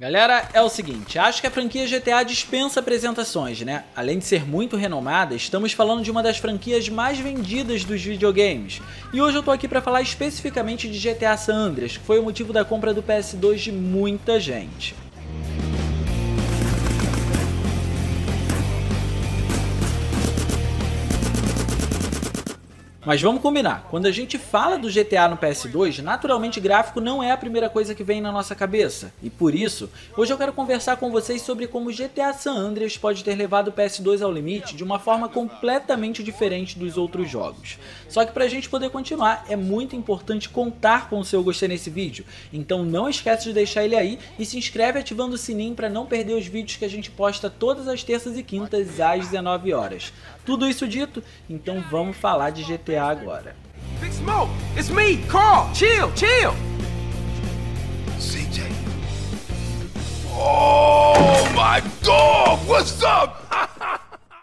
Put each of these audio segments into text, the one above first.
Galera, é o seguinte, acho que a franquia GTA dispensa apresentações, né? Além de ser muito renomada, estamos falando de uma das franquias mais vendidas dos videogames. E hoje eu tô aqui para falar especificamente de GTA San Andreas, que foi o motivo da compra do PS2 de muita gente. Mas vamos combinar, quando a gente fala do GTA no PS2, naturalmente gráfico não é a primeira coisa que vem na nossa cabeça. E por isso, hoje eu quero conversar com vocês sobre como GTA San Andreas pode ter levado o PS2 ao limite de uma forma completamente diferente dos outros jogos. Só que para a gente poder continuar, é muito importante contar com o seu gostei nesse vídeo. Então não esquece de deixar ele aí e se inscreve ativando o sininho para não perder os vídeos que a gente posta todas as terças e quintas às 19 horas. Tudo isso dito, então vamos falar de GTA agora. Big Smoke, it's me, Carl. Chill, chill. CJ. Oh my God, what's up?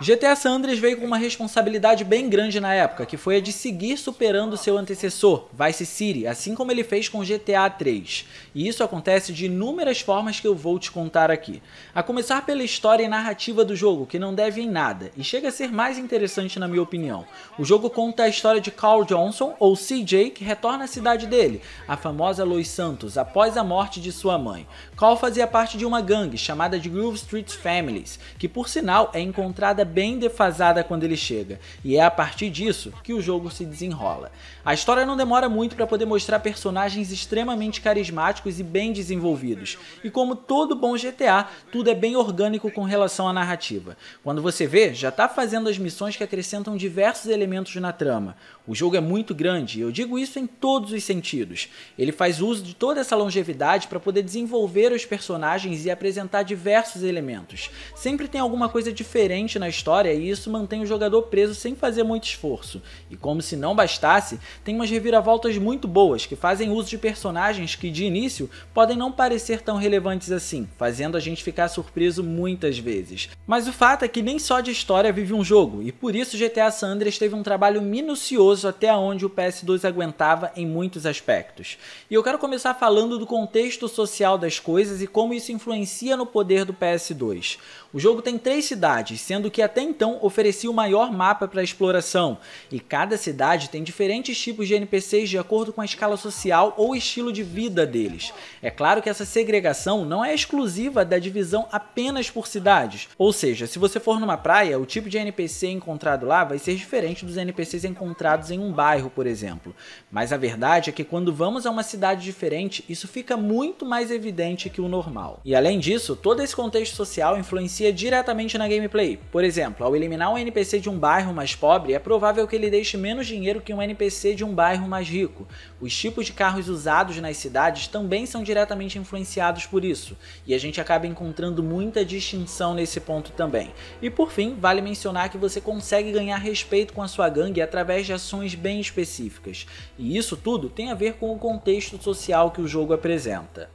GTA San Andreas veio com uma responsabilidade bem grande na época, que foi a de seguir superando seu antecessor, Vice City, assim como ele fez com GTA 3. E isso acontece de inúmeras formas que eu vou te contar aqui. A começar pela história e narrativa do jogo, que não deve em nada, e chega a ser mais interessante na minha opinião. O jogo conta a história de Carl Johnson, ou CJ, que retorna à cidade dele, a famosa Los Santos, após a morte de sua mãe. Carl fazia parte de uma gangue chamada de Groove Street Families, que por sinal é encontrada bem defasada quando ele chega, e é a partir disso que o jogo se desenrola. A história não demora muito para poder mostrar personagens extremamente carismáticos e bem desenvolvidos, e como todo bom GTA, tudo é bem orgânico com relação à narrativa. Quando você vê, já está fazendo as missões que acrescentam diversos elementos na trama, o jogo é muito grande, eu digo isso em todos os sentidos. Ele faz uso de toda essa longevidade para poder desenvolver os personagens e apresentar diversos elementos. Sempre tem alguma coisa diferente na história e isso mantém o jogador preso sem fazer muito esforço. E como se não bastasse, tem umas reviravoltas muito boas que fazem uso de personagens que de início podem não parecer tão relevantes assim, fazendo a gente ficar surpreso muitas vezes. Mas o fato é que nem só de história vive um jogo, e por isso GTA San Andreas teve um trabalho minucioso até onde o PS2 aguentava em muitos aspectos. E eu quero começar falando do contexto social das coisas e como isso influencia no poder do PS2. O jogo tem três cidades, sendo que até então oferecia o maior mapa para exploração, e cada cidade tem diferentes tipos de NPCs de acordo com a escala social ou estilo de vida deles. É claro que essa segregação não é exclusiva da divisão apenas por cidades, ou seja, se você for numa praia, o tipo de NPC encontrado lá vai ser diferente dos NPCs encontrados em um bairro, por exemplo. Mas a verdade é que quando vamos a uma cidade diferente, isso fica muito mais evidente que o normal. E além disso, todo esse contexto social influencia influencia diretamente na gameplay. Por exemplo, ao eliminar um NPC de um bairro mais pobre, é provável que ele deixe menos dinheiro que um NPC de um bairro mais rico. Os tipos de carros usados nas cidades também são diretamente influenciados por isso, e a gente acaba encontrando muita distinção nesse ponto também. E por fim, vale mencionar que você consegue ganhar respeito com a sua gangue através de ações bem específicas, e isso tudo tem a ver com o contexto social que o jogo apresenta.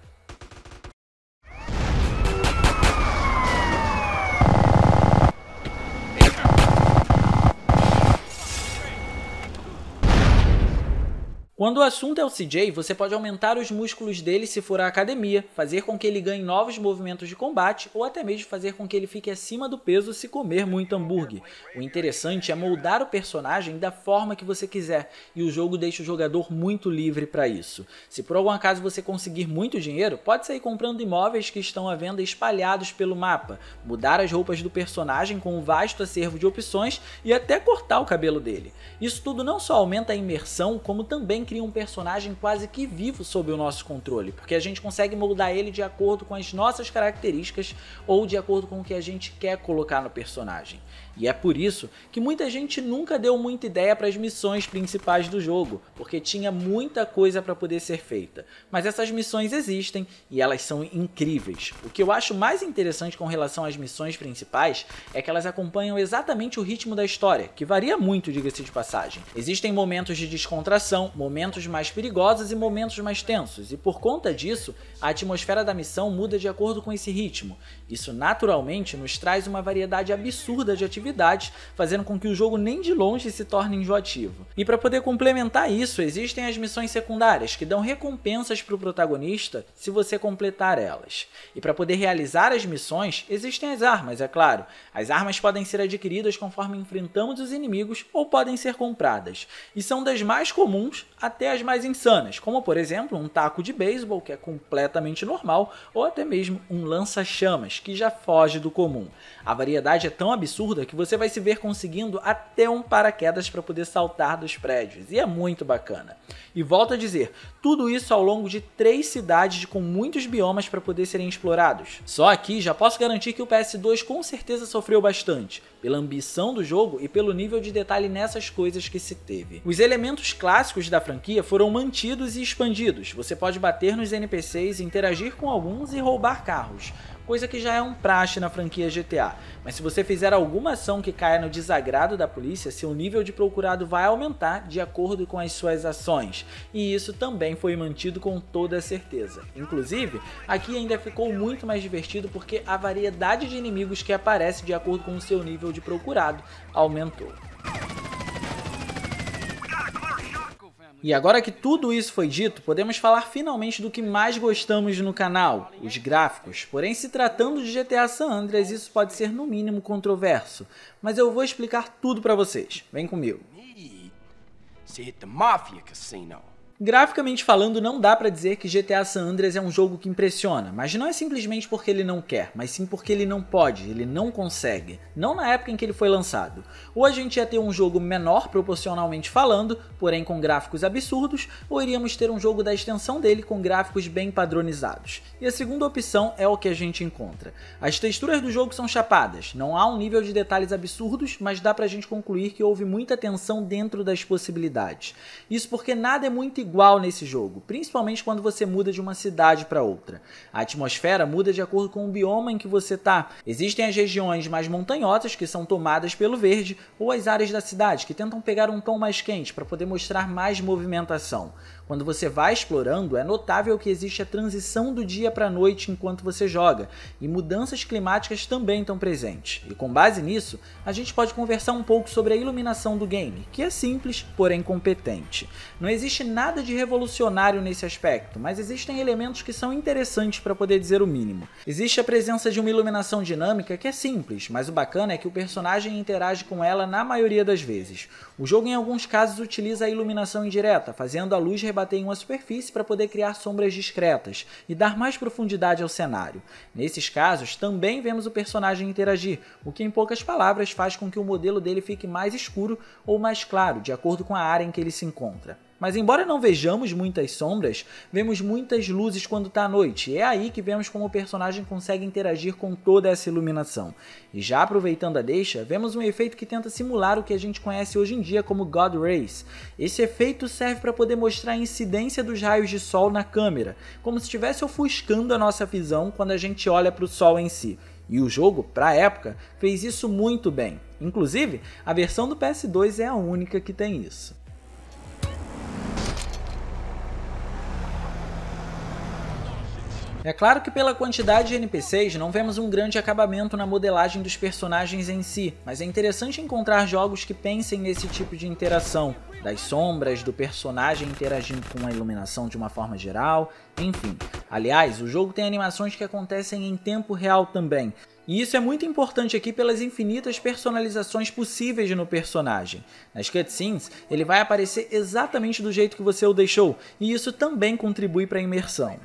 Quando o assunto é o CJ, você pode aumentar os músculos dele se for à academia, fazer com que ele ganhe novos movimentos de combate ou até mesmo fazer com que ele fique acima do peso se comer muito hambúrguer. O interessante é moldar o personagem da forma que você quiser e o jogo deixa o jogador muito livre para isso. Se por algum acaso você conseguir muito dinheiro, pode sair comprando imóveis que estão à venda espalhados pelo mapa, mudar as roupas do personagem com um vasto acervo de opções e até cortar o cabelo dele. Isso tudo não só aumenta a imersão, como também cria um personagem quase que vivo sob o nosso controle, porque a gente consegue moldar ele de acordo com as nossas características ou de acordo com o que a gente quer colocar no personagem. E é por isso que muita gente nunca deu muita ideia para as missões principais do jogo, porque tinha muita coisa para poder ser feita. Mas essas missões existem e elas são incríveis. O que eu acho mais interessante com relação às missões principais é que elas acompanham exatamente o ritmo da história, que varia muito, diga-se de passagem. Existem momentos de descontração, momentos mais perigosos e momentos mais tensos, e por conta disso, a atmosfera da missão muda de acordo com esse ritmo. Isso naturalmente nos traz uma variedade absurda de atividades atividades, fazendo com que o jogo nem de longe se torne enjoativo. E para poder complementar isso, existem as missões secundárias, que dão recompensas para o protagonista se você completar elas. E para poder realizar as missões, existem as armas, é claro. As armas podem ser adquiridas conforme enfrentamos os inimigos ou podem ser compradas. E são das mais comuns até as mais insanas, como por exemplo um taco de beisebol, que é completamente normal, ou até mesmo um lança-chamas, que já foge do comum. A variedade é tão absurda que que você vai se ver conseguindo até um paraquedas para poder saltar dos prédios. E é muito bacana. E volto a dizer, tudo isso ao longo de três cidades com muitos biomas para poder serem explorados. Só aqui já posso garantir que o PS2 com certeza sofreu bastante, pela ambição do jogo e pelo nível de detalhe nessas coisas que se teve. Os elementos clássicos da franquia foram mantidos e expandidos. Você pode bater nos NPCs, interagir com alguns e roubar carros coisa que já é um praxe na franquia GTA. Mas se você fizer alguma ação que caia no desagrado da polícia, seu nível de procurado vai aumentar de acordo com as suas ações. E isso também foi mantido com toda certeza. Inclusive, aqui ainda ficou muito mais divertido porque a variedade de inimigos que aparece de acordo com o seu nível de procurado aumentou. E agora que tudo isso foi dito, podemos falar finalmente do que mais gostamos no canal, os gráficos. Porém, se tratando de GTA San Andreas, isso pode ser no mínimo controverso, mas eu vou explicar tudo para vocês. Vem comigo. Você hit the é Mafia Casino. Graficamente falando, não dá para dizer que GTA San Andreas é um jogo que impressiona, mas não é simplesmente porque ele não quer, mas sim porque ele não pode, ele não consegue, não na época em que ele foi lançado. Ou a gente ia ter um jogo menor proporcionalmente falando, porém com gráficos absurdos, ou iríamos ter um jogo da extensão dele com gráficos bem padronizados. E a segunda opção é o que a gente encontra. As texturas do jogo são chapadas, não há um nível de detalhes absurdos, mas dá pra gente concluir que houve muita tensão dentro das possibilidades. Isso porque nada é muito igual igual nesse jogo, principalmente quando você muda de uma cidade para outra. A atmosfera muda de acordo com o bioma em que você está. Existem as regiões mais montanhosas que são tomadas pelo verde ou as áreas da cidade que tentam pegar um tom mais quente para poder mostrar mais movimentação. Quando você vai explorando, é notável que existe a transição do dia para a noite enquanto você joga, e mudanças climáticas também estão presentes. E com base nisso, a gente pode conversar um pouco sobre a iluminação do game, que é simples, porém competente. Não existe nada de revolucionário nesse aspecto, mas existem elementos que são interessantes para poder dizer o mínimo. Existe a presença de uma iluminação dinâmica que é simples, mas o bacana é que o personagem interage com ela na maioria das vezes. O jogo, em alguns casos, utiliza a iluminação indireta, fazendo a luz rebater em uma superfície para poder criar sombras discretas e dar mais profundidade ao cenário. Nesses casos, também vemos o personagem interagir, o que em poucas palavras faz com que o modelo dele fique mais escuro ou mais claro, de acordo com a área em que ele se encontra. Mas embora não vejamos muitas sombras, vemos muitas luzes quando está à noite. É aí que vemos como o personagem consegue interagir com toda essa iluminação. E já aproveitando a deixa, vemos um efeito que tenta simular o que a gente conhece hoje em dia como God Rays. Esse efeito serve para poder mostrar a incidência dos raios de sol na câmera, como se estivesse ofuscando a nossa visão quando a gente olha para o sol em si. E o jogo, para a época, fez isso muito bem. Inclusive, a versão do PS2 é a única que tem isso. É claro que pela quantidade de NPCs não vemos um grande acabamento na modelagem dos personagens em si, mas é interessante encontrar jogos que pensem nesse tipo de interação, das sombras, do personagem interagindo com a iluminação de uma forma geral, enfim. Aliás, o jogo tem animações que acontecem em tempo real também, e isso é muito importante aqui pelas infinitas personalizações possíveis no personagem. Nas cutscenes, ele vai aparecer exatamente do jeito que você o deixou, e isso também contribui para a imersão.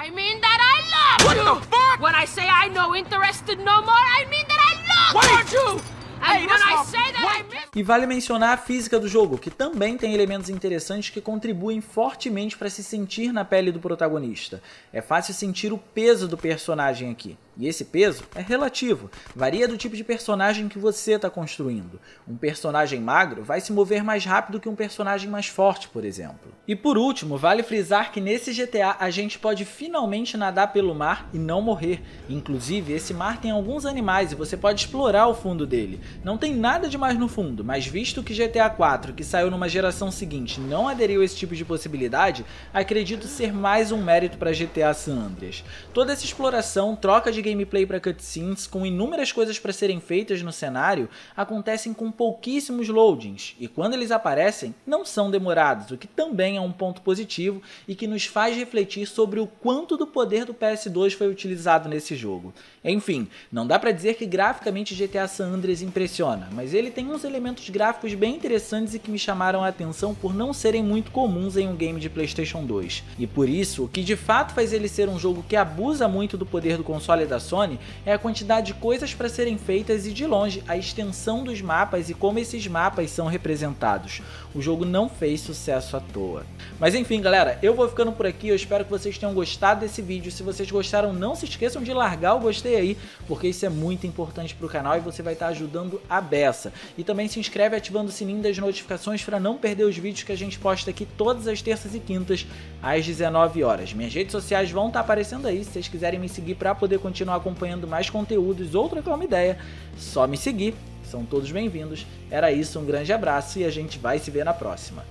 I mean that I love what you! What the fuck? When I say I no interested no more, I mean that I love Wait. you! And hey, when I say that What? I mean... E vale mencionar a física do jogo, que também tem elementos interessantes que contribuem fortemente para se sentir na pele do protagonista. É fácil sentir o peso do personagem aqui. E esse peso é relativo, varia do tipo de personagem que você está construindo. Um personagem magro vai se mover mais rápido que um personagem mais forte, por exemplo. E por último, vale frisar que nesse GTA a gente pode finalmente nadar pelo mar e não morrer. Inclusive, esse mar tem alguns animais e você pode explorar o fundo dele. Não tem nada demais no fundo, mas visto que GTA 4, que saiu numa geração seguinte, não aderiu a esse tipo de possibilidade, acredito ser mais um mérito para GTA San Andreas. Toda essa exploração, troca de gameplay para cutscenes, com inúmeras coisas para serem feitas no cenário, acontecem com pouquíssimos loadings, e quando eles aparecem, não são demorados, o que também é um ponto positivo e que nos faz refletir sobre o quanto do poder do PS2 foi utilizado nesse jogo. Enfim, não dá para dizer que graficamente GTA San Andreas impressiona, mas ele tem uns elementos gráficos bem interessantes e que me chamaram a atenção por não serem muito comuns em um game de PlayStation 2. E por isso, o que de fato faz ele ser um jogo que abusa muito do poder do console da Sony é a quantidade de coisas para serem feitas e de longe a extensão dos mapas e como esses mapas são representados. O jogo não fez sucesso à toa. Mas enfim, galera, eu vou ficando por aqui. Eu espero que vocês tenham gostado desse vídeo. Se vocês gostaram, não se esqueçam de largar o gostei aí, porque isso é muito importante para o canal e você vai estar tá ajudando a beça. E também se inscreve ativando o sininho das notificações para não perder os vídeos que a gente posta aqui todas as terças e quintas às 19 horas. Minhas redes sociais vão estar tá aparecendo aí, se vocês quiserem me seguir para poder continuar continuar acompanhando mais conteúdos ou trocar uma ideia, só me seguir. São todos bem-vindos. Era isso, um grande abraço e a gente vai se ver na próxima.